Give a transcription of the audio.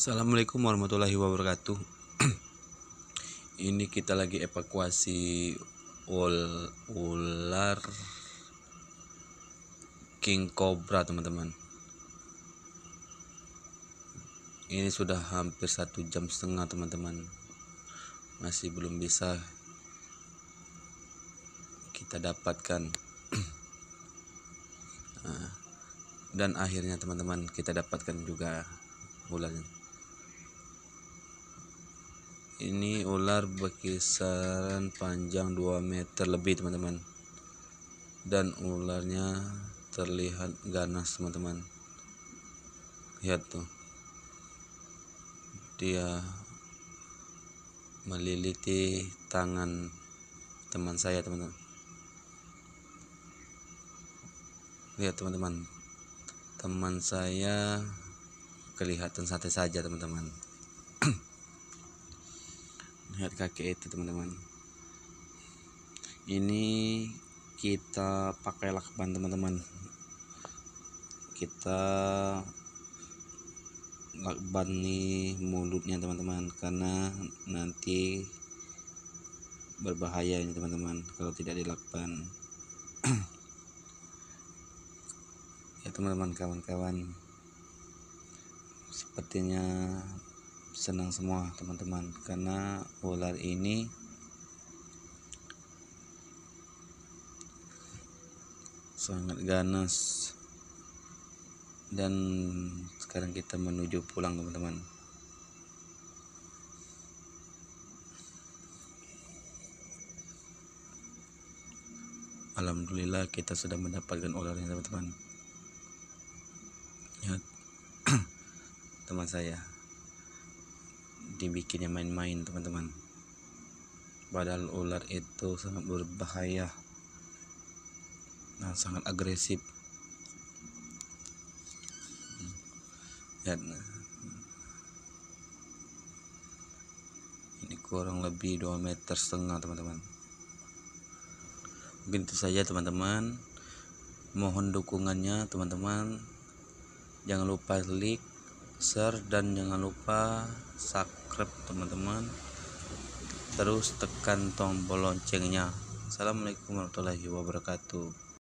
Assalamualaikum warahmatullahi wabarakatuh Ini kita lagi evakuasi ul ular King Cobra teman-teman Ini sudah hampir satu jam setengah teman-teman Masih belum bisa Kita dapatkan ah, Dan akhirnya teman-teman kita dapatkan juga bulan ini ular berkisaran panjang 2 meter lebih teman-teman dan ularnya terlihat ganas teman-teman lihat tuh dia meliliti tangan teman saya teman-teman lihat teman-teman teman saya kelihatan santai saja teman-teman lihat kakek itu teman-teman ini kita pakai lakban teman-teman kita lakban nih mulutnya teman-teman karena nanti berbahaya ini teman-teman kalau tidak dilakban ya teman-teman kawan-kawan sepertinya senang semua teman-teman karena ular ini sangat ganas dan sekarang kita menuju pulang teman-teman Alhamdulillah kita sudah mendapatkan ularnya teman-teman ya. teman saya dibikinnya main-main teman-teman padahal ular itu sangat berbahaya dan sangat agresif ya, ini kurang lebih 2 meter setengah teman-teman mungkin itu saja teman-teman mohon dukungannya teman-teman jangan lupa like share dan jangan lupa subscribe teman-teman terus tekan tombol loncengnya Assalamualaikum warahmatullahi wabarakatuh